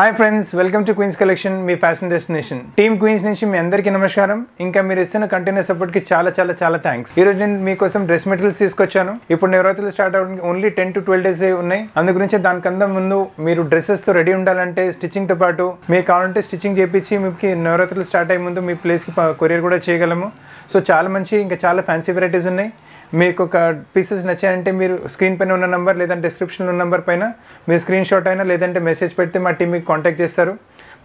hi friends welcome to Queens Collection మీ fashion destination team Queens నుంచి మీ అందరికీ నమస్కారం ఇంకా మీరు ఇస్తున్న సపోర్ట్ కి చాలా చాలా చాలా థ్యాంక్స్ ఈ రోజు నేను మీకోసం డ్రెస్ మెటీరియల్స్ తీసుకొచ్చాను ఇప్పుడు నవరాత్రులు స్టార్ట్ అవడానికి only ten to twelve days ఉన్నాయి అందుగురించి దానికన్నా ముందు మీరు తో రెడీ ఉండాలంటే స్టిచ్చింగ్తో పాటు మీకు కావాలంటే స్టిచ్చింగ్ చేయించి మీకు నవరాత్రులు స్టార్ట్ అయ్యే ముందు మీ కి కొరియర్ కూడా చేయగలము సో చాలా మంచి ఇంకా చాలా ఫ్యాన్సీ వెరైటీస్ ఉన్నాయి మీకు ఒక పీసెస్ నచ్చాయంటే మీరు స్క్రీన్ పైన ఉన్న నెంబర్ లేదంటే డిస్క్రిప్షన్లో ఉన్న నెంబర్ పైన మీరు స్క్రీన్ షాట్ అయినా లేదంటే మెసేజ్ పెడితే మా టీం మీకు కాంటాక్ట్ చేస్తారు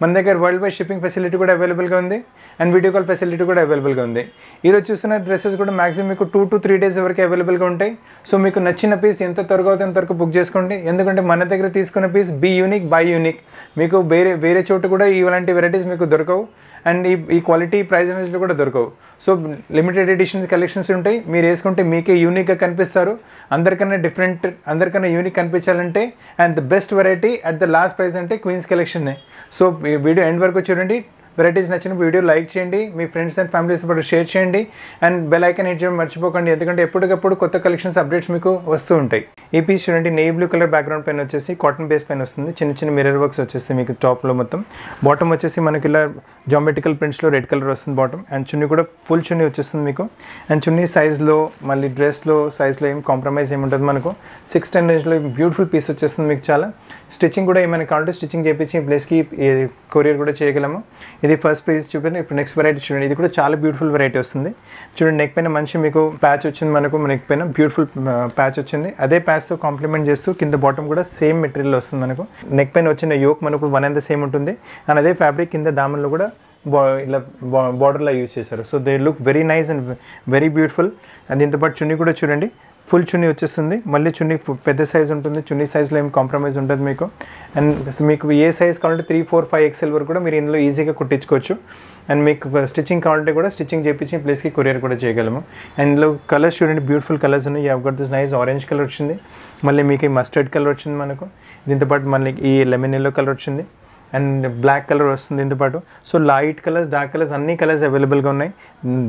మన దగ్గర వరల్డ్ వైడ్ షిప్పింగ్ ఫెసిలిటీ కూడా అవైలబుల్గా ఉంది అండ్ వీడియో కాల్ ఫెసిలిటీ కూడా అవైలబుల్గా ఉంది ఈరోజు చూసిన డ్రెస్సెస్ కూడా మాక్సిమం మీకు టూ టు త్రీ డేస్ వరకు అవైలబుల్గా ఉంటాయి సో మీకు నచ్చిన పీస్ ఎంత త్వరగా అవుతుంది అంత వరకు బుక్ చేసుకోండి ఎందుకంటే మన దగ్గర తీసుకున్న piece be unique by unique మీకు వేరే వేరే చోట కూడా ఇలాంటి వెరైటీస్ మీకు దొరకవు అండ్ ఈ ఈ క్వాలిటీ ప్రైస్ రేంజ్లో కూడా దొరకవు సో లిమిటెడ్ ఎడిషన్ కలెక్షన్స్ ఉంటాయి మీరు వేసుకుంటే మీకే యూనిక్గా కనిపిస్తారు అందరికన్నా డిఫరెంట్ అందరికన్నా యూనిక్ కనిపించాలంటే and the best variety at the last price అంటే క్వీన్స్ కలెక్షన్నే సో ఈ వీడియో ఎండ్ వరకు చూడండి వెరైటీస్ నచ్చిన వీడియో లైక్ చేయండి మీ ఫ్రెండ్స్ అండ్ ఫ్యామిలీస్ పాటు షేర్ చేయండి అండ్ బెల్ ఐకన్ హిట్ చేయడం మర్చిపోకండి ఎందుకంటే ఎప్పటికప్పుడు కొత్త కలెక్షన్స్ అప్డేట్స్ మీకు వస్తూ ఉంటాయి ఈ పీస్ చూడండి నెయ్యి బ్లూ కలర్ బ్యాక్గ్రౌండ్ పైన వచ్చేసి కాటన్ బేస్ పైన వస్తుంది చిన్న చిన్న మిరర్ వర్క్స్ వచ్చేసి మీకు టాప్లో మొత్తం బాటమ్ వచ్చేసి మనకి ఇలా జామెటికల్ ప్రింట్స్లో రెడ్ కలర్ వస్తుంది బాటమ్ అండ్ చున్నీ కూడా ఫుల్ చున్నీ వచ్చేస్తుంది మీకు అండ్ చున్నీ సైజ్లో మళ్ళీ డ్రెస్లో సైజ్లో ఏం కాంప్రమైజ్ ఏముంటుంది మనకు సిక్స్ టెన్ రేంజ్లో బ్యూటిఫుల్ పీస్ వచ్చేస్తుంది మీకు చాలా స్టిచ్చింగ్ కూడా ఏమైనా కావాలంటే స్టిచ్చింగ్ చేయించి ప్లేస్కి కొరియర్ కూడా చేయగలము ఇది ఫస్ట్ ప్రైస్ చూపించాను ఇప్పుడు నెక్స్ట్ వెరైటీ చూడండి ఇది కూడా చాలా బ్యూటిఫుల్ వెరైటీ వస్తుంది చూడండి నెక్ పైన మంచి మీకు ప్యాచ్ వచ్చింది మనకు నెక్ పైన బ్యూటిఫుల్ ప్యాచ్ uh, వచ్చింది అదే ప్యాచ్తో కాంప్లిమెంట్ చేస్తూ కింద బాటమ్ కూడా సేమ్ మెటీరియల్ వస్తుంది మనకు నెక్ పైన వచ్చిన యోక్ మనకు వన్ అండ్ ద సేమ్ ఉంటుంది అండ్ అదే ఫ్యాబ్రిక్ కింద దామన్లో కూడా ఇలా బార్డర్లా యూజ్ చేశారు so they look very nice and very beautiful and దీంతోపాటు చున్నీ కూడా చూడండి ఫుల్ చున్నీ వచ్చేస్తుంది మళ్ళీ చున్నీ పెద్ద సైజ్ ఉంటుంది చున్నీ సైజ్లో ఏం కాంప్రమైజ్ ఉంటుంది మీకు అండ్ మీకు ఏ సైజ్ కావాలంటే త్రీ ఫోర్ ఫైవ్ ఎక్స్ఎల్ వరకు కూడా మీరు ఇందులో ఈజీగా కుట్టించుకోవచ్చు అండ్ మీకు స్టిచ్చింగ్ కావాలంటే కూడా స్టిచ్చింగ్ చేయించి ప్లేస్కి కొరియర్ కూడా చేయగలము అండ్ ఇందులో కలర్స్ చూడండి బ్యూటిఫుల్ కలర్స్ ఉన్నాయి you got this nice orange colour వచ్చింది మళ్ళీ మీకు మస్టర్డ్ కలర్ వచ్చింది మనకు దీంతోపాటు మళ్ళీ ఈ లెమన్ ఎల్లో కలర్ వచ్చింది అండ్ బ్లాక్ కలర్ వస్తుంది దీంతో పాటు so light colours dark colours అన్ని కలర్స్ అవైలబుల్గా ఉన్నాయి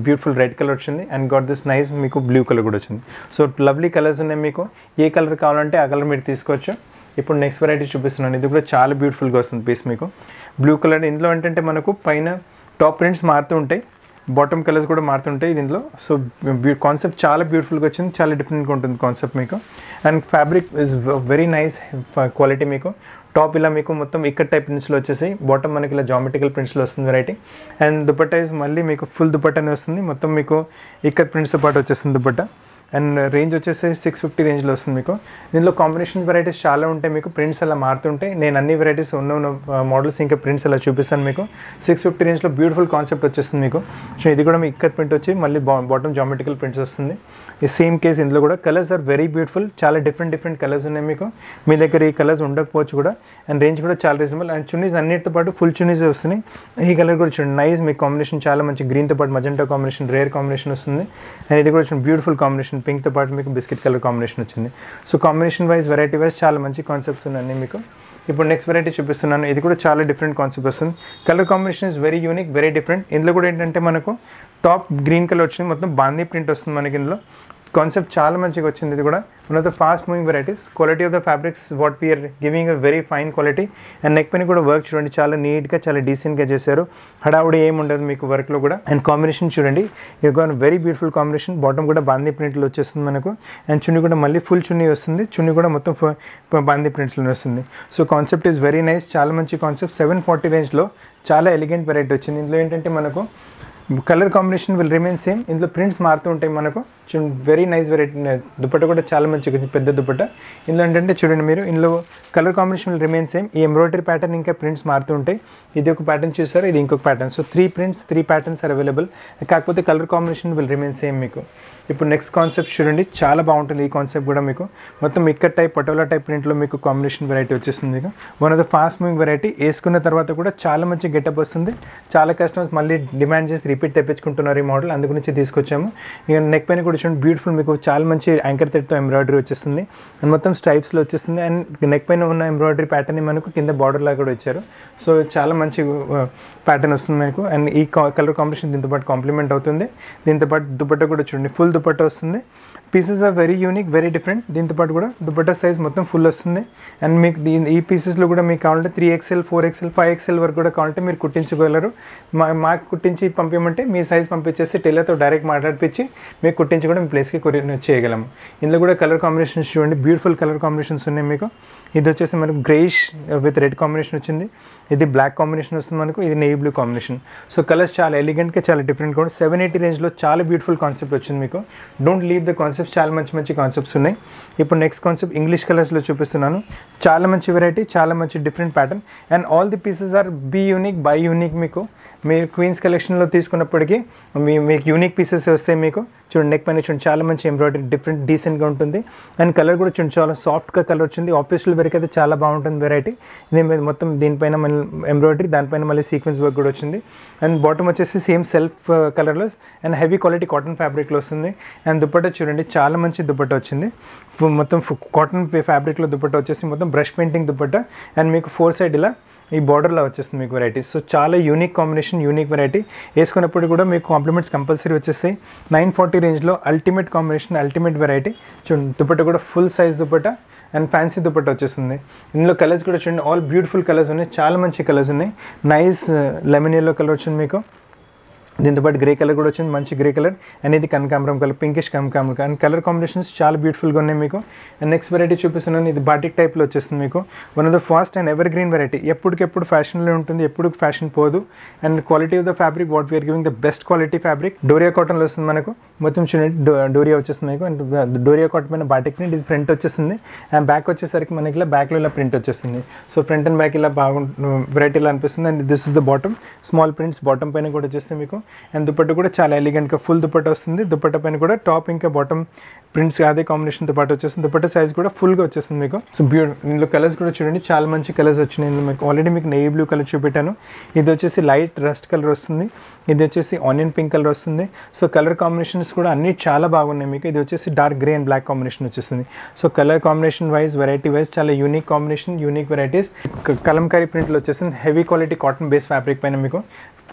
బ్యూటిఫుల్ రెడ్ కలర్ వచ్చింది అండ్ గాట్ దిస్ నైస్ మీకు బ్లూ కలర్ కూడా వచ్చింది సో లవ్లీ కలర్స్ ఉన్నాయి మీకు ఏ కలర్ కావాలంటే ఆ కలర్ మీరు తీసుకోవచ్చు ఇప్పుడు నెక్స్ట్ వెరైటీ చూపిస్తున్నాను ఇది కూడా చాలా బ్యూటిఫుల్గా వస్తుంది పీస్ మీకు బ్లూ కలర్ ఇందులో ఏంటంటే మనకు పైన టాప్ ప్రింట్స్ మారుతూ ఉంటాయి బాటమ్ కలర్స్ కూడా మారుతుంటాయి దీంట్లో సో కాన్సెప్ట్ చాలా బ్యూటిఫుల్గా వచ్చింది చాలా డిఫరెంట్గా ఉంటుంది కాన్సెప్ట్ మీకు and fabric is very nice quality మీకు టాప్ ఇలా మీకు మొత్తం ఇక్కడ టైప్ ప్రింట్స్లో వచ్చేసి బాటమ్ మనకి ఇలా జామెటికల్ ప్రింట్స్లో వస్తుంది వెరైటీ అండ్ దుపట్టా ఇస్ మళ్ళీ మీకు ఫుల్ దుపట్టానే వస్తుంది మొత్తం మీకు ఇక్కడ ప్రింట్స్తో పాటు వచ్చేస్తుంది దుపట్ట అండ్ రేంజ్ వచ్చేసి సిక్స్ ఫిఫ్టీ రేంజ్లో వస్తుంది మీకు దీనిలో కాంబినేషన్ వెరైటీస్ చాలా ఉంటాయి మీకు ప్రింట్స్ అలా మారుతుంటాయి నేను అన్ని వెరైటీస్ ఉన్న ఉన్న మోడల్స్ ఇంకా ప్రింట్స్ అలా చూపిస్తాను మీకు సిక్స్ ఫిఫ్టీ రేంజ్లో బ్యూటిఫుల్ కాన్సెప్ట్ వచ్చేస్తుంది మీకు సో ఇది కూడా మీకు ఇక్కడ ప్రింట్ వచ్చి మళ్ళీ బా బాటమ్ జామెటికల్ ప్రింట్స్ వస్తుంది ఈ సేమ్ కేస్ ఇందులో కూడా కలర్స్ ఆర్ వెరీ బ్యూటిఫుల్ చాలా డిఫరెంట్ డిఫరెంట్ కలర్స్ ఉన్నాయి మీకు మీ దగ్గర ఈ కలర్స్ ఉండకపోవచ్చు కూడా అండ్ రేంజ్ కూడా చాలా రీజనబుల్ అండ్ చున్నీస్ అన్నిటితో పాటు ఫుల్ చున్నీస్ వస్తున్నాయి ఈ కలర్ కూడా చూడండి నైస్ మీకు కాంబినేషన్ చాలా మంచి గ్రీన్తో పాటు మజెంటో కాంబినేషన్ రేర్ కాంబినేషన్ వస్తుంది అండ్ ఇది కూడా బ్యూటిఫుల్ కాంబినేషన్ పింక్తో పాటు మీకు బిస్కెట్ కలర్ కాంబినేషన్ వచ్చింది so combination wise variety wise చాలా మంచి కాన్సెప్ట్స్ ఉన్నాయి మీకు ఇప్పుడు నెక్స్ట్ వెరైటీ చూపిస్తున్నాను ఇది కూడా చాలా డిఫరెంట్ కాన్సెప్ట్ వస్తుంది colour combination is very unique very different ఇందులో కూడా ఏంటంటే మనకు టాప్ గ్రీన్ కలర్ వచ్చింది మొత్తం బాందీ ప్రింట్ వస్తుంది మనకి ఇందులో కాన్సెప్ట్ చాలా మంచిగా వచ్చింది ఇది కూడా one of the fast moving varieties quality of the fabrics what we are giving a very fine quality and neck పైన కూడా వర్క్ చూడండి చాలా నీట్గా చాలా డీసెంట్గా చేశారు హడావుడి ఉండదు మీకు వర్క్లో కూడా అండ్ కాంబినేషన్ చూడండి ఇదిగో వెరీ బ్యూటిఫుల్ కాంబినేషన్ బాటమ్ కూడా బాందీ ప్రింట్లో వచ్చేస్తుంది మనకు అండ్ చున్నీ కూడా మళ్ళీ ఫుల్ చున్నీ వస్తుంది చున్నీ కూడా మొత్తం బాందీ ప్రింట్స్లో వస్తుంది so concept is very nice చాలా మంచి కాన్సెప్ట్ సెవెన్ ఫార్టీ రేంజ్లో చాలా ఎలిగెంట్ వెరైటీ వచ్చింది ఇందులో ఏంటంటే మనకు colour combination will remain same ఇందులో ప్రింట్స్ మారుతూ ఉంటాయి మనకు వెరీ నైస్ వెరైటీ దుప్పట్ట కూడా చాలా మంచి పెద్ద దుప్పట ఇందులో ఏంటంటే చూడండి మీరు ఇందులో colour combination will remain same ఈ ఎంబ్రాయిడరీ ప్యాటర్న్ ఇంకా ప్రింట్స్ మారుతూ ఉంటాయి ఇది ఒక ప్యాటర్న్ చూసారు ఇది ఇంకొక pattern so three prints three patterns available కాకపోతే colour combination will remain same మీకు ఇప్పుడు నెక్స్ట్ కాన్సెప్ట్ చూడండి చాలా బాగుంటుంది ఈ కాన్సెప్ట్ కూడా మీకు మొత్తం ఇక్కడ టైప్ పటోలా టైప్ ప్రింట్లో మీకు కాంబినేషన్ వెరైటీ వచ్చేస్తుంది ఇక one of the fast moving variety వేసుకున్న తర్వాత కూడా చాలా మంచి గెటప్ వస్తుంది చాలా కస్టమర్స్ మళ్ళీ డిమాండ్ చేసి రిపీట్ తెప్పించుకుంటున్నారు ఈ మోడల్ అందు తీసుకొచ్చాము ఇక నెక్ పైన కూడా చూడండి బ్యూటిఫుల్ మీకు చాలా మంచి యాంకర్ థ్రెడ్తో ఎంబ్రాయిడరీ వచ్చేస్తుంది అండ్ మొత్తం స్ట్రైప్స్లో వచ్చేస్తుంది అండ్ నెక్ పైన ఉన్న ఎంబ్రాయిడరీ ప్యాటర్న్ మనకు కింద బార్డర్లా కూడా ఇచ్చారు సో చాలా మంచి ప్యాటర్న్ వస్తుంది మీకు అండ్ ఈ కలర్ కాంబినేషన్ దీంతో పాటు కాంప్లిమెంట్ అవుతుంది దీంతో పాటు దుప్పట్ట కూడా చూడండి ఫుల్ దుపట్టా వస్తుంది pieces are very unique very different దీంతోపాటు కూడా దుపట్టా సైజ్ మొత్తం ఫుల్ వస్తుంది అండ్ మీకు దీని ఈ పీసెస్లో కూడా మీకు కావాలంటే three XL four XL five XL వరకు కూడా కావాలంటే మీరు కుట్టించుకోగలరు మా మాకు కుట్టించి పంపించమంటే మీ సైజ్ పంపించేసి టెలర్తో డైరెక్ట్ మాట్లాడిపించి మీకు కుట్టించి కూడా మీ ప్లేస్కి కొరియర్ చేయగలము ఇందులో కూడా కలర్ కాంబినేషన్స్ చూడండి బ్యూటిఫుల్ కలర్ కాంబినేషన్స్ ఉన్నాయి మీకు ఇది వచ్చేసి మనకు గ్రేష్ విత్ రెడ్ కాంబినేషన్ వచ్చింది ఇది బ్లాక్ కాంబినేషన్ వస్తుంది మనకు ఇది navy blue combination so colours చాలా ఎలిగెంట్గా చాలా డిఫరెంట్ కూడా సెవెన్ ఎయిటీ రేంజ్లో చాలా బ్యూటిఫుల్ కాన్సెప్ట్ వచ్చింది మీకు డోంట్ లీవ్ ద కాన్సెప్ట్స్ చాలా మంచి మంచి కాన్సెప్ట్స్ ఉన్నాయి ఇప్పుడు నెక్స్ట్ కాన్సెప్ట్ ఇంగ్లీష్ కలర్స్లో చూపిస్తున్నాను చాలా మంచి వెరైటీ చాలా మంచి different pattern and all the pieces are be unique by unique మీకు మీరు క్వీన్స్ కలెక్షన్లో తీసుకున్నప్పటికీ మీ మీకు యూనిక్ పీసెస్ వస్తాయి మీకు చూడండి నెక్ పైన చూడండి చాలా మంచి ఎంబ్రాయిడరీ డిఫరెంట్ డీసెంట్గా ఉంటుంది అండ్ కలర్ కూడా చూడండి చాలా సాఫ్ట్గా కలర్ వచ్చింది ఆఫీషియల్ వరకు అయితే చాలా బాగుంటుంది వెరైటీ దీని మొత్తం దీనిపైన మళ్ళీ ఎంబ్రాయిడరీ దానిపైన మళ్ళీ సీక్వెన్స్ వర్క్ కూడా వచ్చింది అండ్ బాటమ్ వచ్చేసి సేమ్ సెల్ఫ్ కలర్లో అండ్ హెవీ క్వాలిటీ కాటన్ ఫ్యాబ్రిక్లో వస్తుంది అండ్ దుప్పట్ట చూడండి చాలా మంచి దుప్పట్ట వచ్చింది మొత్తం కాటన్ ఫ్యాబ్రిక్లో దుప్పట్ట వచ్చేసి మొత్తం బ్రష్ పెయింటింగ్ దుప్పట్ట అండ్ మీకు ఫోర్ సైడ్ ఇలా ఈ బార్డర్లో వచ్చేస్తుంది మీకు వెరైటీ సో చాలా యూనిక్ కాంబినేషన్ యూనిక్ వెరైటీ వేసుకున్నప్పుడు కూడా మీకు కాంప్లిమెంట్స్ కంపల్సరీ వచ్చేస్తాయి నైన్ ఫార్టీ రేంజ్లో అల్టిమేట్ కాంబినేషన్ అల్టిమేట్ వెరైటీ చూడండి దుపట్ట కూడా full size dupatta and fancy dupatta వచ్చేస్తుంది ఇందులో కలర్స్ కూడా చూడండి ఆల్ బ్యూటిఫుల్ కలర్స్ ఉన్నాయి చాలా మంచి కలర్స్ ఉన్నాయి నైస్ లెమన్ ఎల్లో కలర్ వచ్చింది మీకు దీంతోపాటు గ్రే కలర్ కూడా వచ్చింది మంచి గ్రే కలర్ అండ్ ఇది కనకాంబరం కలర్ పింకిష్ కనకాంబరం అండ్ కలర్ కాంబినేషన్స్ చాలా బ్యూటిఫుల్గా ఉన్నాయి మీకు అండ్ నెక్స్ట్ వెరైటీ చూపిస్తున్నాను ఇది బాటిక్ టైప్లో వచ్చేస్తుంది మీకు one of the fast and evergreen variety ఎప్పటికెప్పుడు ఫ్యాషన్లో ఉంటుంది ఎప్పుడు ఫ్యాషన్ పోదు and quality of the fabric what we are giving the best quality fabric doria కాటన్లో వస్తుంది మనకు మొత్తం చూడండి డోరియా వచ్చేస్తుంది మీకు అండ్ డోరియా కాటన్ పైన బాటిక్ ప్రింట్ ఇది ఫ్రంట్ వచ్చేస్తుంది అండ్ బ్యాక్ వచ్చేసరికి మనకి ఇలా బ్యాక్లో ఇలా ప్రింట్ వచ్చేస్తుంది సో ఫ్రంట్ అండ్ బ్యాక్ ఇలా బాగుంటు వెరైటీలో అనిపిస్తుంది and this is the bottom small prints bottom పైన కూడా వచ్చేస్తుంది మీకు అండ్ దుప్పట్ట కూడా చాలా ఎలిగెంట్గా ఫుల్ దుపట్ట వస్తుంది దుపట్ట పైన కూడా టాప్ ఇంకా బాటమ్ ప్రింట్స్ అదే కాంబినేషన్తో పాటు వచ్చేసింది దుపట్ట సైజ్ కూడా ఫుల్గా వచ్చేస్తుంది మీకు సో బ్యూ ఇందులో కలర్స్ కూడా చూడండి చాలా మంచి కలర్స్ వచ్చినాయి మీకు ఆల్రెడీ మీకు నెయ్యి బ్లూ కలర్ చూపెట్టాను ఇది వచ్చేసి లైట్ రస్ట్ కలర్ వస్తుంది ఇది వచ్చేసి ఆనియన్ పింక్ కలర్ వస్తుంది సో కలర్ కాంబినేషన్స్ కూడా అన్నీ చాలా బాగున్నాయి మీకు ఇది వచ్చేసి dark grey and black combination వచ్చేస్తుంది so colour combination wise variety wise చాలా unique combination unique varieties Kalamkari ప్రింట్లు వచ్చేసింది heavy quality cotton base fabric పైన మీకు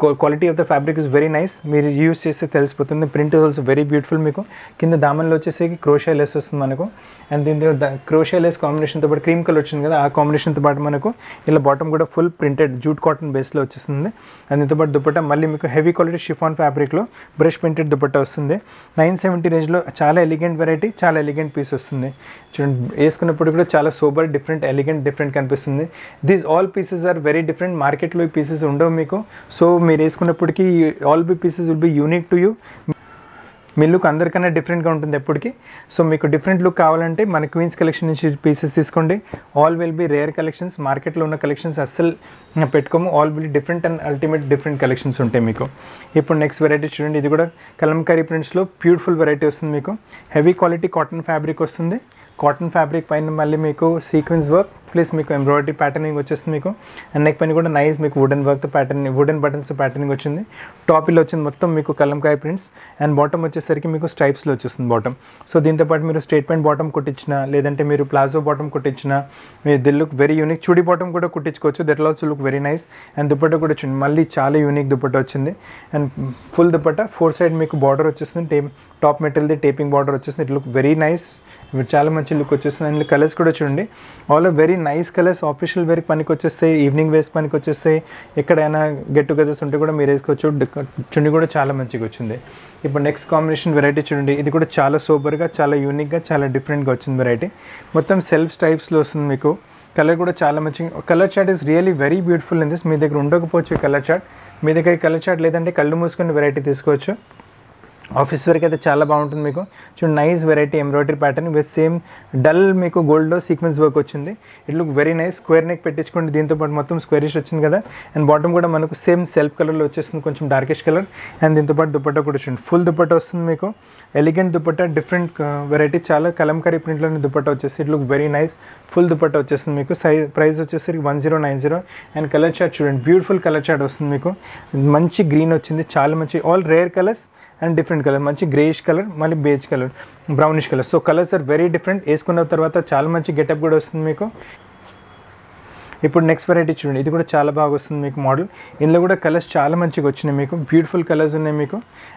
quality of the fabric is very nice మీరు యూస్ చేస్తే తెలిసిపోతుంది ప్రింట్ ఆల్సో వెరీ బ్యూటిఫుల్ మీకు కింద దామన్లో వచ్చేసి క్రోషియా లెస్ వస్తుంది మనకు అండ్ దీని క్రోషియా లెస్ కాంబినేషన్తో పాటు క్రీమ్ కలర్ వచ్చింది కదా ఆ కాంబినేషన్తో పాటు మనకు ఇలా బాటమ్ కూడా ఫుల్ ప్రింటెడ్ జూట్ కాటన్ బేస్లో వచ్చేస్తుంది అండ్ దీంతో పాటు దుపట్టా మళ్ళీ మీకు హెవీ క్వాలిటీ షిఫాన్ ఫ్యాబ్రిక్లో బ్రష్ ప్రింటెడ్ దుపట్టా వస్తుంది నైన్ సెవెంటీ రేంజ్లో చాలా ఎలిగెంట్ వెరైటీ చాలా ఎలిగెంట్ పీస్ వస్తుంది చూడండి వేసుకున్నప్పుడు కూడా చాలా సూపర్ డిఫరెంట్ ఎలిగెంట్ డిఫరెంట్ కనిపిస్తుంది these all pieces are very different మార్కెట్లో ఈ పీసెస్ ఉండవు మీకు సో మీరు వేసుకున్నప్పటికీ all be pieces will be unique to you మీ లుక్ అందరికన్నా డిఫరెంట్గా ఉంటుంది ఎప్పటికీ సో మీకు డిఫరెంట్ లుక్ కావాలంటే మన క్వీన్స్ కలెక్షన్ నుంచి పీసెస్ తీసుకోండి all will be rare collections మార్కెట్లో ఉన్న కలెక్షన్స్ అస్సలు పెట్టుకోము all will different and ultimate different collections ఉంటాయి మీకు ఇప్పుడు నెక్స్ట్ వెరైటీ చూడండి ఇది కూడా కలంకారీ ప్రింట్స్లో బ్యూటిఫుల్ వెరైటీ వస్తుంది మీకు హెవీ క్వాలిటీ కాటన్ ఫ్యాబ్రిక్ వస్తుంది కాటన్ ఫ్యాబ్రిక్ పైన మళ్ళీ మీకు సీక్వెన్స్ వర్క్ ప్లస్ మీకు ఎంబ్రాయిడరీ ప్యాటర్నింగ్ వచ్చేస్తుంది మీకు అండ్ నెక్ పైన కూడా నైస్ మీకు wooden work pattern wooden buttons patterning వచ్చింది టాప్లో వచ్చింది మొత్తం మీకు కలంకాయ ప్రింట్స్ అండ్ బాటమ్ వచ్చేసరికి మీకు స్ట్రైప్స్లో వచ్చేస్తుంది బాటమ్ సో దీంతో పాటు మీరు స్టేట్మెంట్ బాటమ్ కుట్టించిన లేదంటే మీరు ప్లాజో బాటమ్ కుట్టించిన మీ the look very unique chudi bottom కూడా కుట్టించుకోవచ్చు that also look very nice and dupatta కూడా వచ్చింది మళ్ళీ చాలా యూనిక్ దుప్పట వచ్చింది and full dupatta four side మీకు బార్డర్ వచ్చేస్తుంది టేప్ టాప్ మెటీరియల్ది టేపింగ్ బార్డర్ వచ్చేస్తుంది ఇట్ లుక్ వెరీ నైస్ చాలా మంచి లుక్ వచ్చేస్తుంది అండ్ కలర్స్ కూడా చూడండి all very nice colours official వేర్కి పనికి వచ్చేస్తే ఈవినింగ్ వేర్స్ పనికి వచ్చేస్తే ఎక్కడైనా గెట్ టుగెదర్స్ ఉంటే కూడా మీరు వేసుకోవచ్చు చుండి కూడా చాలా మంచిగా వచ్చింది ఇప్పుడు నెక్స్ట్ కాంబినేషన్ వెరైటీ చూడండి ఇది కూడా చాలా సూపర్గా చాలా యూనిక్గా చాలా డిఫరెంట్గా వచ్చింది వెరైటీ మొత్తం సెల్ఫ్ స్టైప్స్లో వస్తుంది మీకు కలర్ కూడా చాలా మంచి colour chart is really very beautiful in this మీ దగ్గర ఉండకపోవచ్చు కలర్ చాట్ మీ దగ్గర కలర్ చాట్ లేదంటే కళ్ళు మూసుకొని వెరైటీ తీసుకోవచ్చు ఆఫీస్ వరకు అయితే చాలా బాగుంటుంది మీకు చూడండి nice variety embroidery pattern with same dull మీకు గోల్డ్ సీక్వెన్స్ వర్క్ వచ్చింది it look very nice square neck పెట్టించుకోండి దీంతో పాటు మొత్తం స్క్వేరిష్ వచ్చింది కదా అండ్ బాటమ్ కూడా మనకు సేమ్ సెల్ఫ్ కలర్లో వచ్చేస్తుంది కొంచెం డార్కిష్ కలర్ అండ్ దీంతో పాటు దుపట్టా కూడా చూడండి ఫుల్ దుపట్టా వస్తుంది మీకు elegant dupatta different variety uh, చాలా కలంకరీ ప్రింట్లోని దుపట్టా వచ్చేసి it look very nice full dupatta వచ్చేస్తుంది మీకు సైజ్ ప్రైస్ వచ్చేసరికి one zero nine zero and colour chart చూడండి బ్యూటిఫుల్ కలర్ చార్ట్ వస్తుంది మీకు మంచి గ్రీన్ వచ్చింది చాలా మంచి all rare colours and different colour మంచి గ్రేష్ కలర్ మళ్ళీ beige colour brownish colour so colours are very different వేసుకున్న తర్వాత చాలా మంచి గెటప్ కూడా వస్తుంది మీకు ఇప్పుడు నెక్స్ట్ వెరైటీ చూడండి ఇది కూడా చాలా బాగా వస్తుంది మీకు మోడల్ ఇందులో కూడా కలర్స్ చాలా మంచిగా వచ్చినాయి మీకు బ్యూటిఫుల్ కలర్స్ ఉన్నాయి మీకు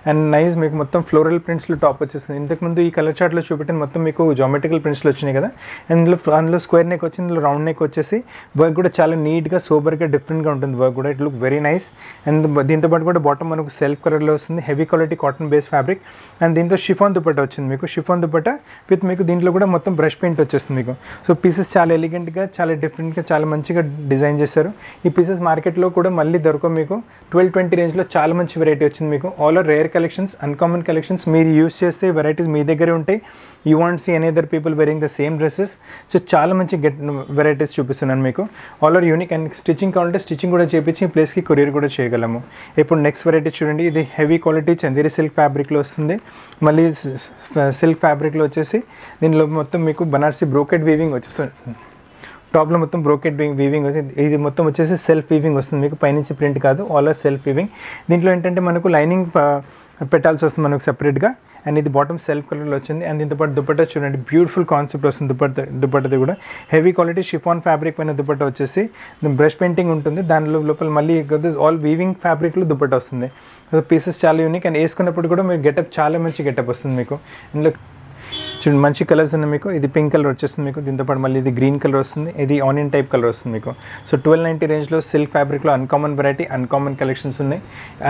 అండ్ నైస్ మీకు మొత్తం ఫ్లోరల్ ప్రింట్స్లో టాప్ వచ్చేస్తుంది ఇంతకుముందు ఈ కలర్ చార్ట్లో చూపెట్టిన మొత్తం మీకు జామెట్రికల్ ప్రింట్స్లో వచ్చినాయి కదా అందులో అందులో స్క్వేర్ నెక్ వచ్చి ఇందులో రౌండ్ నెక్ వచ్చేసి వర్క్ కూడా చాలా నీట్గా సూపర్గా డిఫరెంట్గా ఉంటుంది వర్క్ కూడా it look very nice and దీంతో పాటు కూడా బాటమ్ మనకు సెల్ఫ్ కలర్లో వస్తుంది heavy quality cotton base fabric and దీంతో షిఫాన్ దుపట్ట వచ్చింది మీకు షిఫాన్ దుపట్ట విత్ మీకు దీంట్లో కూడా మొత్తం బ్రష్ పెయింట్ వచ్చేస్తుంది మీకు సో పీసెస్ చాలా ఎలిగెంట్గా చాలా డిఫరెంట్గా చాలా మంచిగా మంచిగా డిజైన్ చేశారు ఈ పీసెస్ మార్కెట్లో కూడా మళ్ళీ దొరకవు మీకు ట్వెల్వ్ ట్వంటీ రేంజ్లో చాలా మంచి వెరైటీ వచ్చింది మీకు all are rare collections uncommon collections మీరు యూస్ చేసే వెరైటీస్ మీ దగ్గరే ఉంటాయి you want see any other people wearing the same dresses so చాలా మంచి గెట్ వెరైటీస్ చూపిస్తున్నాను మీకు all are unique and stitching కావాలంటే స్టిచ్చింగ్ కూడా చేపించి ఈ ప్లేస్కి కొరియర్ కూడా చేయగలము ఇప్పుడు నెక్స్ట్ వెరైటీ చూడండి ఇది హెవీ క్వాలిటీ చందేరి సిల్క్ ఫ్యాబ్రిక్లో వస్తుంది మళ్ళీ సిల్క్ ఫ్యాబ్రిక్లో వచ్చేసి దీనిలో మొత్తం మీకు బనార్సీ బ్రోకెట్ వీవింగ్ వచ్చేస్తుంది టాప్లో మొత్తం బ్రోకెట్ వీవింగ్ వస్తుంది ఇది మొత్తం వచ్చేసి సెల్ఫ్ వీవింగ్ వస్తుంది మీకు పైనుంచి ప్రింట్ కాదు ఆల్ ఆర్ సెల్ఫ్ వీవింగ్ దీంట్లో ఏంటంటే మనకు లైనింగ్ పెట్టాల్సి వస్తుంది మనకు సెపరేట్గా అండ్ ఇది బాటమ్ సెల్ఫ్ కలర్లో వచ్చింది అండ్ దీంతో పాటు దుపట్టా చూడండి బ్యూటిఫుల్ కాన్సెప్ట్ వస్తుంది దుపట్ట దుపట్టది కూడా హెవీ క్వాలిటీ షిఫాన్ ఫ్యాబ్రిక్ పైన దుపట్ట వచ్చేసి బ్రష్ పెయింటింగ్ ఉంటుంది దానిలో లోపల మళ్ళీ ఆల్ వీవింగ్ ఫ్యాబ్రిక్లో దుపట్ట వస్తుంది పీసెస్ చాలా యూనిక్ అండ్ వేసుకున్నప్పుడు కూడా మీరు గెటప్ చాలా మంచి గెటప్ వస్తుంది మీకు ఇందులో చూడండి మంచి కలర్స్ ఉన్నాయి మీకు ఇది పింక్ కలర్ వచ్చేస్తుంది మీకు దీంతోపాటు మళ్ళీ ఇది గ్రీన్ కలర్ వస్తుంది ఇది ఆనియన్ టైప్ కలర్ వస్తుంది మీకు సో ట్వెల్వ్ నైంటీ రేంజ్లో సిల్క్ ఫ్యాబ్రిక్లో అన్కామన్ వెరైటీ అన్కామన్ కలెక్షన్స్ ఉన్నాయి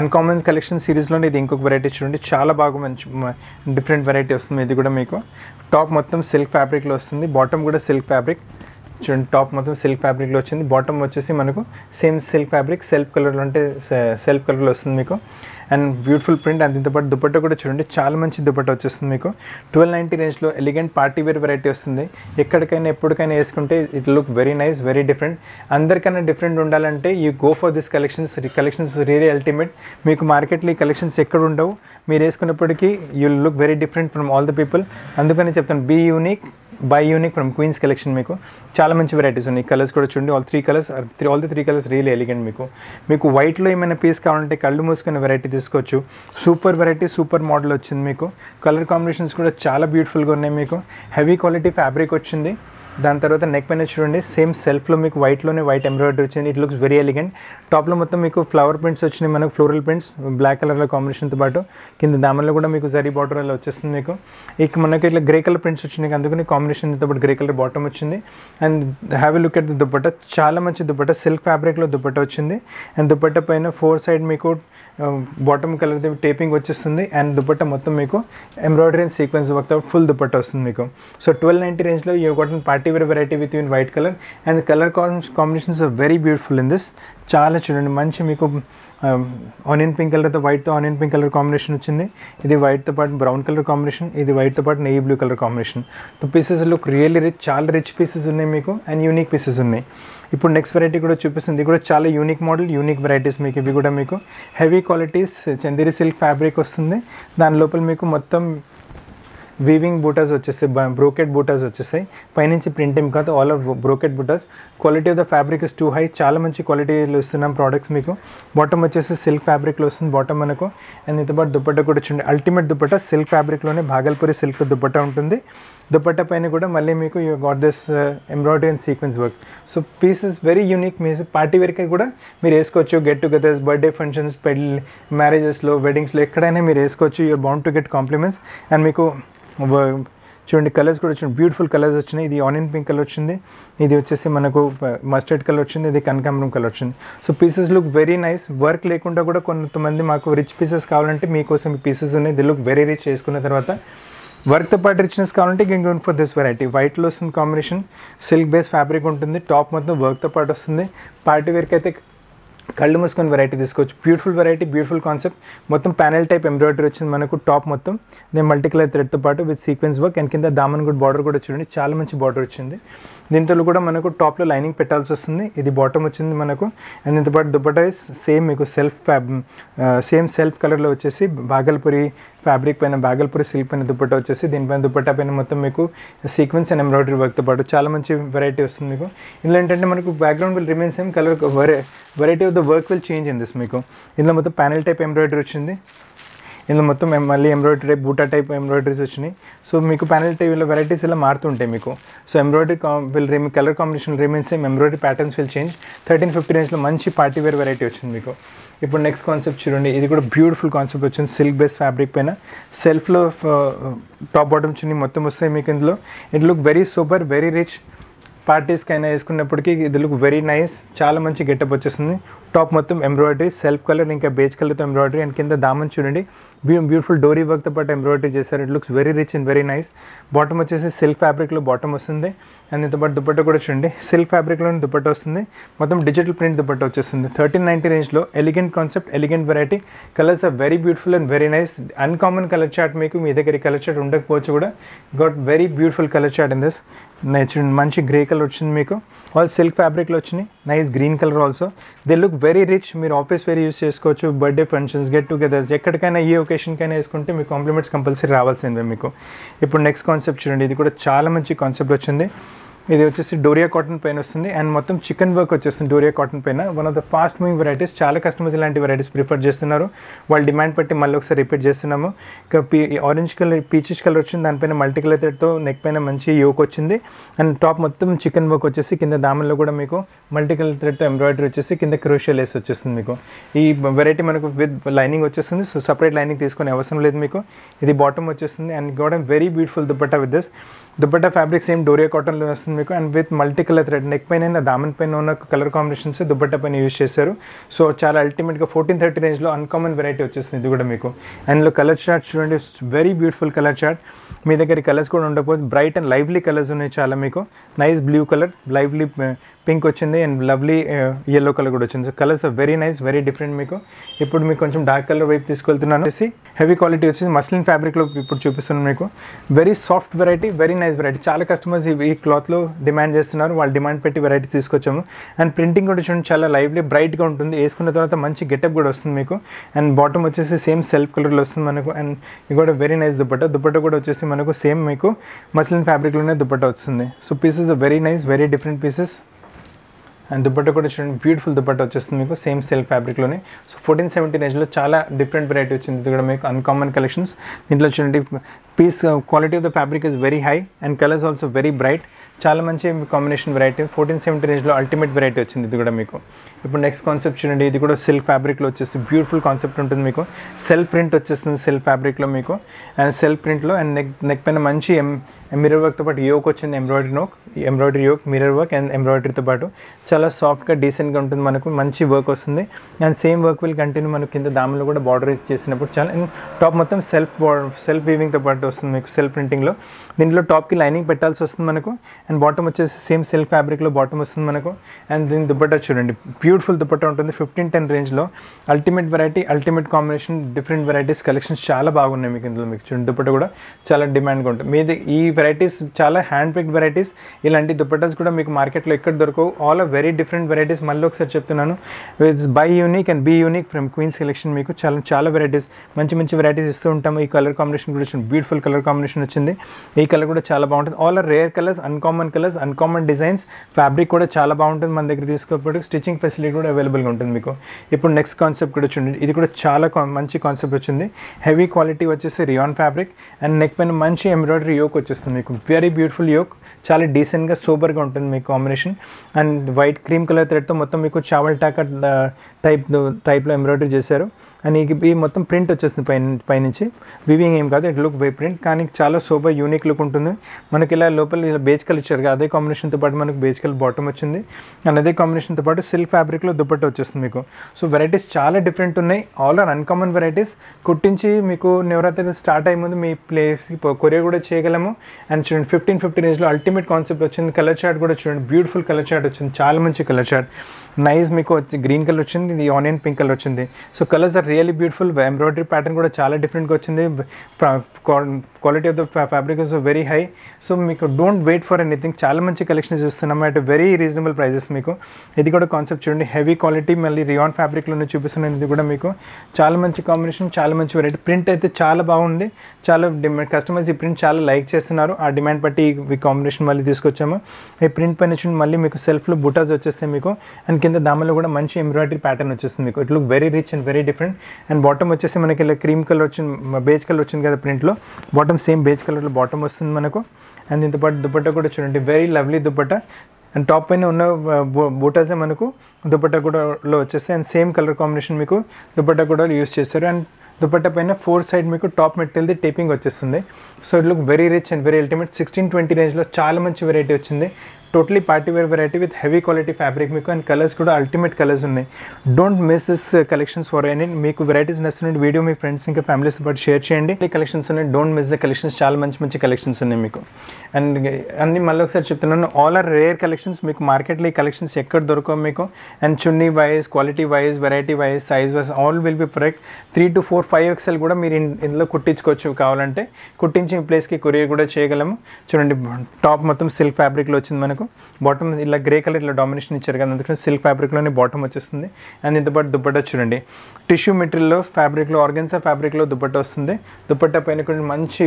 అన్కామన్ కలెక్షన్ సిరీస్లోనే ఇది ఇంకొక వెరైటీ చూడండి చాలా బాగా మంచి డిఫరెంట్ వెరైటీ వస్తుంది ఇది కూడా మీకు టాప్ మొత్తం సిల్క్ ఫ్యాబ్రిక్లో వస్తుంది బాటమ్ కూడా సిల్క్ ఫ్యాబ్రిక్ చూడండి టాప్ మొత్తం సిల్క్ ఫ్యాబ్రిక్లో వచ్చింది బాటమ్ వచ్చేసి మనకు సేమ్ సిల్క్ ఫ్యాబ్రిక్ సెల్ఫ్ కలర్లో అంటే సెల్ఫ్ కలర్లో వస్తుంది మీకు అండ్ బ్యూటిఫుల్ ప్రింట్ అండ్ దీంతో పాటు దుపట్ట కూడా చూడండి చాలా మంచి దుపట్ట వచ్చేస్తుంది మీకు ట్వెల్వ్ నైంటీ రేంజ్లో ఎలిగెంట్ పార్టీ వేర్ వెరైటీ వస్తుంది ఎక్కడికైనా ఎప్పటికైనా వేసుకుంటే it look very nice very different అందరికైనా డిఫరెంట్ ఉండాలంటే ఈ go for this collections collections really ultimate మీకు మార్కెట్లో ఈ కలెక్షన్స్ ఎక్కడ ఉండవు మీరు వేసుకున్నప్పటికీ you look very different from all the people అందుకని చెప్తాను be unique by unique from queens collection మీకు చాలా మంచి వెరైటీస్ ఉన్నాయి కలర్స్ కూడా చూడండి all three colours three all the three colours real elegant మీకు మీకు వైట్లో ఏమైనా పీస్ కావాలంటే కళ్ళు మూసుకునే వెరైటీ తీసుకోవచ్చు సూపర్ వెరైటీ సూపర్ మోడల్ వచ్చింది మీకు కలర్ కాంబినేషన్స్ కూడా చాలా బ్యూటిఫుల్గా ఉన్నాయి మీకు హెవీ క్వాలిటీ ఫ్యాబ్రిక్ వచ్చింది దాని తర్వాత నెక్ పైన చూడండి సేమ్ సెల్ఫ్లో మీకు వైట్లోనే వైట్ ఎంబ్రాయిడరీ వచ్చింది ఇట్ లుక్స్ వెరీ ఎలిగెంట్ టాప్లో మొత్తం మీకు ఫ్లవర్ ప్రింట్స్ వచ్చినాయి మనకు ఫ్లోరల్ ప్రింట్స్ బ్లాక్ కలర్లో కాంబినేషన్తో పాటు కింద దామన్లో కూడా మీకు జరీ బార్డర్ అలా వచ్చేస్తుంది మీకు ఇక మనకి ఇట్లా గ్రే కలర్ ప్రింట్స్ వచ్చినాయి అందుకని కాంబినేషన్తో పాటు గ్రే కలర్ బాటమ్ వచ్చింది and heavy look at dupatta చాలా మంచి దుప్పట్ట సిల్క్ ఫ్యాబ్రిక్లో దుప్పట్ట వచ్చింది అండ్ దుప్పట్ట పైన ఫోర్ సైడ్ మీకు బాటమ్ um, కలర్ టేపింగ్ వచ్చేస్తుంది అండ్ దుపట్ట మొత్తం మీకు embroidery and sequence work full dupatta వస్తుంది మీకు సో ట్వెల్వ్ నైంటీ రేంజ్లో you cotton party wear variety with in white colour and colour combinations are very beautiful in this చాలా చూడండి మంచి మీకు ఆనియన్ పింక్ కలర్తో అయితే వైట్తో ఆనియన్ పింక్ కలర్ కాంబినేషన్ వచ్చింది ఇది వైట్తో పాటు బ్రౌన్ కలర్ కాంబినేషన్ ఇది వైట్తో పాటు నెయ్యి బ్లూ కలర్ కాంబినేషన్ తో పీసెస్ లుక్ రియల్లీ రిచ్ చాలా రిచ్ పీసెస్ ఉన్నాయి మీకు అండ్ యూనిక్ పీసెస్ ఉన్నాయి ఇప్పుడు నెక్స్ట్ వెరైటీ కూడా చూపిస్తుంది ఇది కూడా చాలా యూనిక్ మోడల్ యూనిక్ వెరైటీస్ మీకు ఇవి కూడా మీకు heavy qualities Chanderi silk fabric వస్తుంది దాని లోపల మీకు మొత్తం వీవింగ్ బూటాస్ వచ్చేస్తాయి బ్రోకెట్ బూటాస్ వచ్చేస్తాయి పైనుంచి ప్రింట్ ఏం కాదు all of brocade butas quality of the fabric is too high చాలా మంచి క్వాలిటీలో ఇస్తున్నాం ప్రోడక్ట్స్ మీకు బాటమ్ వచ్చేసి సిల్క్ ఫ్యాబ్రిక్లో వస్తుంది బాటమ్ మనకు అండ్ ఇంతపాటు దుప్పట్ట కూడా చూడండి అల్టిమేట్ దుప్పట్ట సిల్క్ ఫ్యాబ్రిక్లోనే భాగల్పూరి సిల్క్ దుప్పట్ట ఉంటుంది దుపట్ట పైన కూడా మళ్ళీ మీకు you got this embroidery and sequence work so pieces very unique మీ పార్టీ వేర్కి కూడా మీరు వేసుకోవచ్చు గెట్ టుగెదర్స్ బర్త్డే ఫంక్షన్స్ పెళ్ళి మ్యారేజెస్లో వెడ్డింగ్స్లో ఎక్కడైనా మీరు వేసుకోవచ్చు you're bound to get compliments and మీకు చూడండి కలర్స్ కూడా వచ్చింది బ్యూటిఫుల్ కలర్స్ వచ్చినాయి ఇది ఆనియన్ పింక్ కలర్ వచ్చింది ఇది వచ్చేసి మనకు మస్టర్డ్ uh, కలర్ వచ్చింది ఇది కనకాంబరం కలర్ వచ్చింది so pieces look very nice work లేకుండా కూడా కొంతమంది మాకు రిచ్ పీసెస్ కావాలంటే మీకోసం పీసెస్ ఉన్నాయి ది లుక్ వెరీ రిచ్ చేసుకున్న తర్వాత వర్క్తో పాటు రిచ్నెస్ కావాలంటే గింగ్ ఫర్ దిస్ వెరైటీ వైట్లో వస్తుంది కాంబినేషన్ సిల్క్ బేస్ ఫ్యాబ్రిక్ ఉంటుంది టాప్ మొత్తం వర్క్తో పాటు వస్తుంది పార్టీ వేర్కి అయితే కళ్ళు మూసుకొని వెరైటీ తీసుకోవచ్చు బ్యూటిఫుల్ వెరైటీ బ్యూటిఫుల్ కాన్సెప్ట్ మొత్తం ప్యానెల్ టైప్ ఎంబ్రాయిడరీ వచ్చింది మనకు టాప్ మొత్తం మల్టీ కలర్ థ్రెడ్తో పాటు విత్ సీక్వెన్స్ వర్క్ అండ్ కింద దామన్ గుడ్ బార్డర్ కూడా చూడండి చాలా మంచి బార్డర్ వచ్చింది దీంతో కూడా మనకు టాప్లో లైనింగ్ పెట్టాల్సి వస్తుంది ఇది బాటమ్ వచ్చింది మనకు అండ్ దీంతో పాటు దుబ్బటైస్ సేమ్ మీకు సెల్ఫ్ సేమ్ సెల్ఫ్ కలర్లో వచ్చేసి భాగల్పురి ఫ్యాబ్రిక్ పైన బాగల్పూరి సిల్క్ పైన దుప్పట్టా వచ్చేసి దీనిపైన దుప్పట్ట పైన మొత్తం మీకు సీక్వెన్స్ అండ్ ఎంబ్రాయిడరీ వర్క్తో పాటు చాలా మంచి వెరైటీ వస్తుంది మీకు ఇందులో ఏంటంటే మనకు background will remain same colour variety of the work will change in this మీకు ఇందులో మొత్తం ప్యానల్ టైప్ ఎంబ్రాయిడరీ వచ్చింది ఇందులో మొత్తం మళ్ళీ embroidery type buta type embroideries వచ్చినాయి సో మీకు ప్యానల్ టైప్లో వెరైటీస్ ఇలా మారుతుంటాయి మీకు so embroidery will remain colour combination remain same embroidery patterns will change thirteen fifty ఇంచ్లో మంచి పార్టీ వేర్ వెరైటీ వచ్చింది మీకు ఇప్పుడు నెక్స్ట్ కాన్సెప్ట్ చూడండి ఇది కూడా బ్యూటిఫుల్ కాన్సెప్ట్ వచ్చింది సిల్క్ బేస్ ఫ్యాబ్రిక్ పైన సెల్ఫ్లో టాప్ బాటమ్ చున్నీ మొత్తం వస్తాయి మీకు ఇందులో it look very super very rich పార్టీస్కి అయినా వేసుకున్నప్పటికీ ఇది లుక్ వెరీ నైస్ చాలా మంచి గెటప్ వచ్చేస్తుంది టాప్ మొత్తం ఎంబ్రాయిడరీ సెల్ఫ్ కలర్ ఇంకా బేజ్ కలర్తో ఎంబ్రాయిడరీ అండ్ కింద దామన్ చూడండి బ్యూటిఫుల్ డోరీ వర్క్తో పాటు ఎంబ్రాయిడరీ చేశారు it looks very rich and very nice bottom వచ్చేసి సిల్క్ ఫ్యాబ్రిక్లో బాటమ్ వస్తుంది అండ్ దీంతో పాటు దుపట్టా కూడా చూడండి సిల్క్ ఫ్యాబ్రిక్లోని దుపట్టా వస్తుంది మొత్తం డిజిటల్ ప్రింట్ దుప్పట్ట వచ్చేస్తుంది థర్టీన్ నైంటీ రేంజ్లో elegant concept elegant variety colours are very beautiful and very nice uncommon colour chart మీకు మీ దగ్గర కలర్ చార్ట్ ఉండకపోవచ్చు కూడా got very beautiful colour chart in this చూడండి మంచి గ్రే కలర్ వచ్చింది మీకు వాళ్ళు సిల్క్ ఫ్యాబ్రిక్లో వచ్చినాయి nice green colour also they look very rich మీరు ఆఫీస్ వేర్ యూస్ చేసుకోవచ్చు బర్త్డే ఫంక్షన్స్ గెట్ టుగెదర్స్ ఎక్కడికైనా ఏ ఒకేషన్కైనా వేసుకుంటే మీకు కాంప్లిమెంట్స్ కంపల్సరీ రావాల్సిందే మీకు ఇప్పుడు నెక్స్ట్ కాన్సెప్ట్ చూడండి ఇది కూడా చాలా మంచి కాన్సెప్ట్ వచ్చింది ఇది వచ్చేసి డోరియా కాటన్ పైన వస్తుంది అండ్ మొత్తం చికెన్ వర్క్ వచ్చేస్తుంది డోరియా కాటన్ పైన one of the fast moving varieties చాలా కస్టమర్స్ ఇలాంటి వెరైటీస్ ప్రిఫర్ చేస్తున్నారు వాళ్ళు డిమాండ్ పెట్టి మళ్ళీ ఒకసారి రిపీట్ చేస్తున్నాము ఇంకా పీ ఆరెంజ్ కలర్ పీచెస్ కలర్ వచ్చింది దానిపైన మల్టీ కలర్ నెక్ పైన మంచి యోక్ వచ్చింది అండ్ టాప్ మొత్తం చికెన్ వర్క్ వచ్చేసి కింద దామల్లో కూడా మీకు మల్టీ కలర్ థ్రెడ్తో ఎంబ్రాయిడరీ వచ్చేసి కింద క్రోషియల్ లేస్ వచ్చేస్తుంది మీకు ఈ వెరైటీ మనకు విత్ లైనింగ్ వచ్చేస్తుంది సో సపరేట్ లైనింగ్ తీసుకునే అవసరం లేదు మీకు ఇది బాటమ్ వచ్చేస్తుంది అండ్ గోడమ్ very beautiful dupatta with this dupatta fabric same doria కాటన్లో వస్తుంది మీకు and with multi colour thread neck పైన దామన్ పైన ఉన్న కలర్ కాంబినేషన్స్ దుబ్బట్ట పైన యూస్ చేశారు సో చాలా అల్టిమేట్గా ఫోర్టీన్ థర్టీ రేంజ్లో అన్కామన్ వెరైటీ వచ్చేస్తుంది ఇది కూడా మీకు అండ్లో కలర్ చార్ట్ చూడండి వెరీ బ్యూటిఫుల్ కలర్ చార్ట్ మీ దగ్గర కలర్స్ కూడా ఉండకపోతే బ్రైట్ అండ్ లైవ్లీ కలర్స్ ఉన్నాయి చాలా మీకు nice blue colour lively pink వచ్చింది అండ్ లవ్లీ ఎల్లో కలర్ కూడా వచ్చింది so colours very nice very different మీకు ఇప్పుడు మీకు కొంచెం డార్క్ కలర్ వైపు తీసుకెళ్తున్నాను వచ్చేసి హెవీ క్వాలిటీ వచ్చేసి మస్లిన్ ఫ్యాబ్రిక్లో ఇప్పుడు చూపిస్తున్నాను మీకు very soft variety very nice variety చాలా కస్టమర్స్ ఈ క్లాత్లో డిమాండ్ చేస్తున్నారు వాళ్ళు డిమాండ్ పెట్టి వెరైటీ తీసుకొచ్చాము అండ్ ప్రింటింగ్ కూడా చూడండి చాలా లైవ్లీ బ్రైట్గా ఉంటుంది వేసుకున్న తర్వాత మంచి గెటప్ కూడా వస్తుంది మీకు అండ్ బాటమ్ వచ్చేసి సేమ్ సెల్ఫ్ కలర్లో వస్తుంది మనకు అండ్ ఇది కూడా వెరీ నైస్ దుప్పట్ట దుప్పట్ట కూడా వచ్చేసి మనకు సేమ్ మీకు మస్లిన్ ఫ్యాబ్రిక్లోనే దుప్పట్ట వస్తుంది so pieces very nice very different pieces and dupatta కూడా చూడండి బ్యూటిఫుల్ దుపట్ట వచ్చేస్తుంది మీకు సేమ్ సెల్ ఫ్యాబ్రిక్లోనే సో ఫోర్టీన్ సెవెంటీ ఏజ్లో చాలా డిఫరెంట్ వెరైటీ వచ్చింది ఇది కూడా మీకు అన్కామన్ కలెక్షన్స్ దీంట్లో చూడండి piece quality of the fabric is very high and colours also very bright చాలా మంచి కాంబినేషన్ వెరైటీ ఫోర్టీన్ సెవెంటీ ఏజ్లో అల్టిమేట్ వెరైటీ వచ్చింది ఇది కూడా మీకు ఇప్పుడు నెక్స్ట్ కాన్సెప్ట్ చూడండి ఇది కూడా సిల్క్ ఫ్యాబ్రిక్లో వచ్చేసి బ్యూటిఫుల్ కాన్సెప్ట్ ఉంటుంది మీకు సెల్ఫ్ ప్రింట్ వచ్చేస్తుంది సెల్ఫ్ ఫ్యాబ్రిక్లో మీకు అండ్ సెల్ఫ్ ప్రింట్లో అండ్ నెక్ నెక్ పైన మంచి ఎం మిరర్ వర్క్తో పాటు యోక్ వచ్చింది ఎంబ్రాయిడరీ నోక్ embroidery yoke mirror work and ఎంబ్రాయిడరీతో పాటు చాలా సాఫ్ట్గా డీసెంట్గా ఉంటుంది మనకు మంచి వర్క్ వస్తుంది and same work will continue మనకు కింద దామలో కూడా బార్డర్ చేసినప్పుడు చాలా టాప్ మొత్తం సెల్ఫ్ సెల్ఫ్ వీవింగ్తో పాటు వస్తుంది మీకు సెల్ఫ్ ప్రింటింగ్లో దీంట్లో టాప్కి లైనింగ్ పెట్టాల్సి వస్తుంది మనకు అండ్ బాటమ్ వచ్చేసి సేమ్ సెల్ఫ్ ఫ్యాబ్రిక్లో బాటమ్ వస్తుంది మనకు అండ్ దీని దుబ్బట్టా చూడండి ప్యూర్ బ్యూటిఫుల్ దుపట్టా ఉంటుంది ఫిఫ్టీన్ టెన్ రేంజ్లో ultimate variety ultimate combination different varieties collections చాలా బాగున్నాయి మీకు ఇందులో మీకు చూడండి దుపట్ట కూడా చాలా డిమాండ్గా ఉంటుంది మీది ఈ వెరైటీస్ చాలా హ్యాండ్ పిక్డ్ వెరైటీస్ ఇలాంటి దుపట్టాస్ కూడా మీకు మార్కెట్లో ఎక్కడ దొరకవు all of very different varieties మళ్ళీ ఒకసారి చెప్తున్నాను with buy unique and be unique from queens collection మీకు చాలా చాలా వెరైటీస్ మంచి మంచి వెరైటీస్ ఇస్తూ ఉంటాము ఈ కలర్ కాంబినేషన్ కూడా బ్యూటిఫుల్ కలర్ కాంబినేషన్ వచ్చింది ఈ కలర్ కూడా చాలా బాగుంటుంది all are rare colours uncommon colours uncommon designs fabric కూడా చాలా బాగుంటుంది మన దగ్గర తీసుకోకపోతే స్టిచ్చింగ్ ఫెసిలిటీ ఫెసిలిటీ కూడా అవైలబుల్గా ఉంటుంది మీకు ఇప్పుడు నెక్స్ట్ కాన్సెప్ట్ కూడా చూడండి ఇది కూడా చాలా మంచి కాన్సెప్ట్ వచ్చింది హెవీ క్వాలిటీ వచ్చేసి రియాన్ ఫ్యాబ్రిక్ అండ్ నెక్ పైన మంచి ఎంబ్రాయిడరీ యోక్ వచ్చేస్తుంది మీకు వెరీ బ్యూటిఫుల్ యోక్ చాలా డీసెంట్గా సూపర్గా ఉంటుంది మీకు combination and white cream colour థ్రెడ్తో మొత్తం మీకు చావల్ టాకా టైప్ టైప్లో ఎంబ్రాయిడరీ చేశారు అండ్ ఈ మొత్తం ప్రింట్ వచ్చేస్తుంది పై పైనుంచి వివింగ్ ఏం కాదు ఇట్ లుక్ బై ప్రింట్ కానీ చాలా సూపర్ యూనిక్ లుక్ ఉంటుంది మనకి ఇలా లోపల ఇలా బేజ్ కలర్ ఇచ్చారు అదే కాంబినేషన్తో పాటు మనకు బేజ్ కలర్ బాటమ్ వచ్చింది అండ్ అదే కాంబినేషన్తో పాటు సిల్క్ ఫ్యాబ్రిక్లో దుప్పట్ట వచ్చేస్తుంది మీకు సో వెరైటీస్ చాలా డిఫరెంట్ ఉన్నాయి ఆల్ ఆర్ అన్కామన్ వెరైటీస్ కుట్టించి మీకు నవరాత్రి స్టార్ట్ అయ్యే ముందు మీ ప్లేస్ కొరియర్ కూడా చేయగలము అండ్ చూడండి ఫిఫ్టీన్ ఫిఫ్టీన్ ఏజ్లో అల్టిమేట్ కాన్సెప్ట్ వచ్చింది కలర్ చార్ట్ కూడా చూడండి బ్యూటిఫుల్ కలర్ చార్ట్ వచ్చింది చాలా మంచి కలర్ చార్ట్ నైస్ మీకు వచ్చి గ్రీన్ కలర్ వచ్చింది ఈ ఆనియన్ పింక్ కలర్ వచ్చింది so colours are really beautiful embroidery pattern కూడా చాలా డిఫరెంట్గా వచ్చింది quality of the fabric is very high so మీకు డోంట్ వెయిట్ ఫర్ ఎనీథింగ్ చాలా మంచి కలెక్షన్స్ ఇస్తున్నాము అట్ వెరీ రీజనబుల్ ప్రైజెస్ మీకు ఇది కూడా కాన్సెప్ట్ చూడండి హెవీ క్వాలిటీ మళ్ళీ రియాన్ ఫ్యాబ్రిక్లోనే చూపిస్తున్నాను ఇది కూడా మీకు చాలా మంచి కాంబినేషన్ చాలా మంచి వెరైటీ ప్రింట్ అయితే చాలా బాగుంది చాలా డిమాండ్ కస్టమర్స్ ఈ ప్రింట్ చాలా లైక్ చేస్తున్నారు ఆ డిమాండ్ బట్టి ఈ కాంబినేషన్ మళ్ళీ తీసుకొచ్చాము ఈ ప్రింట్ పైన చూడండి మళ్ళీ మీకు సెల్ఫ్లో బుటాస్ వచ్చేస్తాయి మీకు అండ్ కింద దామలో కూడా మంచి ఎంబ్రాయిడరీ ప్యాటర్న్ వచ్చేస్తుంది మీకు it look very rich and very different and bottom వచ్చేసి మనకి ఇలా క్రీమ్ కలర్ వచ్చింది బేజ్ కలర్ వచ్చింది కదా ప్రింట్లో బాటమ్ మొత్తం సేమ్ బేజ్ కలర్లో బాటమ్ వస్తుంది మనకు అండ్ దీంతోపాటు దుప్పట్ట కూడా చూడండి very lovely dupatta and top పైన ఉన్న బూటాసే మనకు దుపట్ట కూడాలో వచ్చేస్తాయి అండ్ సేమ్ కలర్ కాంబినేషన్ మీకు దుప్పట్ట కూడా యూస్ చేస్తారు అండ్ దుప్పట్ట పైన ఫోర్ సైడ్ మీకు టాప్ మెటీరియల్ది టేపింగ్ వచ్చేస్తుంది so it look very rich and very ultimate sixteen twenty రేంజ్లో చాలా మంచి వెరైటీ వచ్చింది totally party wear variety with heavy quality fabric మీకు అండ్ కలర్స్ కూడా అల్టిమేట్ కలర్స్ ఉన్నాయి don't miss this collections for any మీకు వెరైటీస్ నచ్చినట్టు వీడియో మీ ఫ్రెండ్స్ ఇంకా ఫ్యామిలీస్ పాటు షేర్ చేయండి ఈ కలెక్షన్స్ ఉన్నాయి డోంట్ మిస్ ద కలెక్షన్స్ చాలా మంచి మంచి కలెక్షన్స్ ఉన్నాయి మీకు అండ్ uh, అన్ని మళ్ళీ ఒకసారి చెప్తున్నాను ఆల్ ఆర్ రేర్ కలెక్షన్స్ మీకు మార్కెట్లో ఈ కలెక్షన్స్ ఎక్కడ దొరకవు మీకు and chunni wise quality wise variety wise size wise all will be product three to four five XL కూడా మీరు ఇందులో కుట్టించుకోవచ్చు కావాలంటే కుట్టించిన ప్లేస్కి కొరియర్ కూడా చేయగలము చూడండి టాప్ మొత్తం సిల్క్ ఫ్యాబ్రిక్లో వచ్చింది మనకు మీకు బాటమ్ ఇలా గ్రే కలర్ ఇలా డామినేషన్ ఇచ్చారు కదా అందుకని సిల్క్ ఫ్యాబ్రిక్లోనే బాటమ్ వచ్చేస్తుంది అండ్ ఇంత పాటు చూడండి టిష్యూ మెటీరియల్లో ఫ్యాబ్రిక్లో ఆర్గన్సా ఫ్యాబ్రిక్లో దుప్పట వస్తుంది దుప్పట్టా పైన కూడా మంచి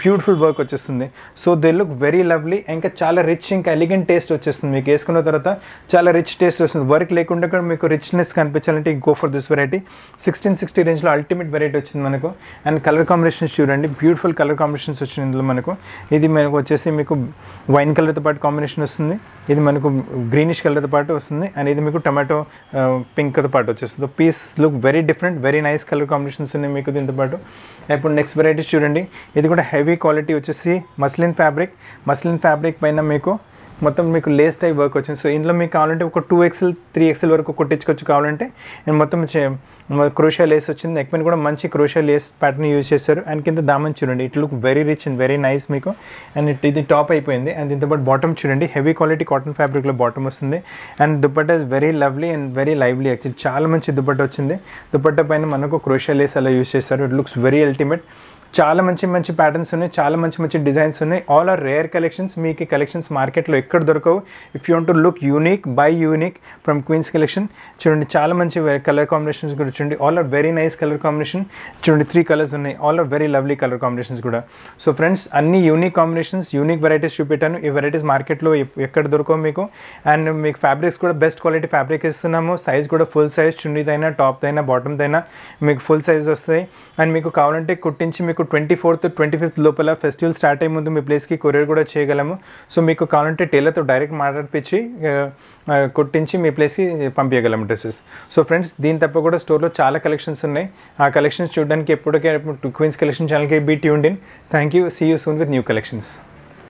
బ్యూటిఫుల్ వర్క్ వచ్చేస్తుంది so they look very lovely ఇంకా చాలా రిచ్ ఇంకా ఎలిగెంట్ టేస్ట్ వచ్చేస్తుంది మీకు వేసుకున్న తర్వాత చాలా రిచ్ టేస్ట్ వస్తుంది వర్క్ లేకుండా కూడా మీకు రిచ్నెస్ కనిపించాలంటే go for this variety sixteen sixty రేంజ్లో అల్టిమేట్ వెరైటీ వచ్చింది మనకు అండ్ కలర్ కాంబినేషన్స్ చూడండి బ్యూటిఫుల్ కలర్ కాంబినేషన్స్ వచ్చింది ఇందులో మనకు ఇది మనకు వచ్చేసి మీకు వైన్ కలర్తో పాటు కాంబినేషన్ వస్తుంది ఇది మనకు గ్రీనిష్ కలర్తో పాటు వస్తుంది అండ్ ఇది మీకు టమాటో పింక్తో uh, పాటు వచ్చేస్తుంది piece look very different very nice colour combinations ఉన్నాయి మీకు దీంతో పాటు ఇప్పుడు నెక్స్ట్ వెరైటీస్ చూడండి ఇది కూడా హెవీ క్వాలిటీ వచ్చేసి మస్లిన్ ఫ్యాబ్రిక్ మస్లిన్ ఫ్యాబ్రిక్ పైన మీకు మొత్తం మీకు లేస్ టైప్ వర్క్ వచ్చింది సో ఇందులో మీకు కావాలంటే ఒక టూ ఎక్స్ఎల్ త్రీ ఎక్స్ఎల్ వరకు కుట్టించుకోవచ్చు కావాలంటే అండ్ మొత్తం క్రోషియా లేస్ వచ్చింది నెక్ పైన కూడా మంచి క్రోషియా లేస్ ప్యాటర్న్ యూజ్ చేశారు అండ్ కింద దామని చూడండి it look very rich and very nice మీకు అండ్ ఇట్ ఇది టాప్ అయిపోయింది అండ్ దీంతోపాటు పాటు బాటమ్ చూడండి హెవీ క్వాలిటీ కాటన్ ఫ్యాబ్రిక్లో బాటమ్ వస్తుంది and dupatta is very lovely and very lively actually చాలా మంచి దుప్పట్ట వచ్చింది దుప్పట్ట పైన మనకు క్రోషియా లేస్ అలా యూజ్ చేశారు ఇట్ లుక్స్ వెరీ అల్టిమేట్ చాలా మంచి మంచి ప్యాటర్న్స్ ఉన్నాయి చాలా మంచి మంచి డిజైన్స్ ఉన్నాయి ఆల్ ఆర్ రేర్ కలెక్షన్స్ మీకు కలెక్షన్స్ మార్కెట్లో ఎక్కడ దొరకవు if you want look unique by unique from queens Collection చూడండి చాలా మంచి కలర్ కాంబినేషన్స్ కూడా చూడండి all are very nice colour combination చూడండి త్రీ కలర్స్ ఉన్నాయి all are very lovely colour combinations కూడా సో ఫ్రెండ్స్ అన్ని యూనిక్ కాంబినేషన్స్ యూనిక్ వెరైటీస్ చూపెట్టాను ఈ వెరైటీస్ మార్కెట్లో ఎక్కడ దొరకవు మీకు అండ్ మీకు ఫ్యాబ్రిక్స్ కూడా బెస్ట్ క్వాలిటీ ఫ్యాబ్రిక్ ఇస్తున్నాము సైజ్ కూడా ఫుల్ సైజ్ చున్నీదైనా టాప్దైనా బాటమ్దైనా మీకు ఫుల్ సైజ్ వస్తాయి అండ్ మీకు కావాలంటే కుట్టించి మీకు మీకు ట్వంటీ ఫోర్త్ ట్వంటీ ఫిఫ్త్ లోపల ఫెస్టివల్ స్టార్ట్ అయ్యే ముందు మీ ప్లేస్కి కొరియర్ కూడా చేయగలము సో మీకు కావాలంటే టైలర్తో డైరెక్ట్ మాట్లాడిపించి కుట్టించి మీ ప్లేస్కి పంపించగలము డ్రెస్సెస్ సో ఫ్రెండ్స్ దీని తప్ప కూడా స్టోర్లో చాలా కలెక్షన్స్ ఉన్నాయి ఆ కలెక్షన్స్ చూడడానికి ఎప్పటికే క్వీన్స్ కలెక్షన్ ఛానల్కి బీ ఉండి in thank you see you soon with new collections